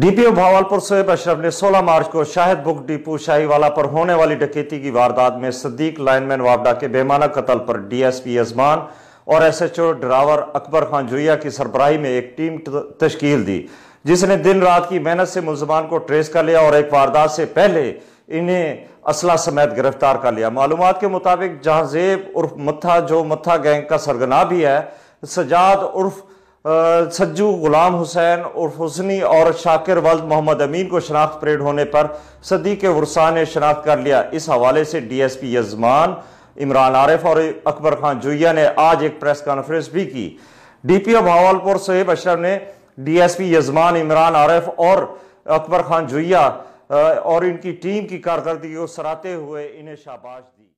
DPO Bahawalpur Shoaib Ashraf ने 16 मार्च को Shahid book depot शाहीवाला पर होने वाली डकैती की वारदात में सदीक लाइनमैन वापडा के बेमाना कत्ल पर डीएसपी यजमान और एसएचओ ड्रावर अकबर खान जुरिया की सरबराही में एक टीम तश्कील दी जिसने दिन रात की मेहनत से मुलजमान को ट्रेस कर लिया और एक वारदात से पहले इन्हें असला समेत गिरफ्तार कर लिया मालूम के मुताबिक जहाजेब उर्फ मत्था जो मत्था गैंग का सरगना भी है सजाद उर्फ सज्जू गुलाम हुसैन उर्फ हुसनी और शाकिर वल्द मोहम्मद अमीन को शनाख्त परेड होने पर सदी के वर्षा ने शनाख्त कर लिया इस हवाले से डी एस पी यजमान इमरान आरिफ और अकबर खान जुया ने आज एक प्रेस कॉन्फ्रेंस भी की D P O Bahawalpur Sohaib Ashraf ने डी एस पी यजमान इमरान आरिफ और अकबर खान जुया और इनकी टीम की कारकर्दगी को सराहते हुए इन्हें शाबाश दी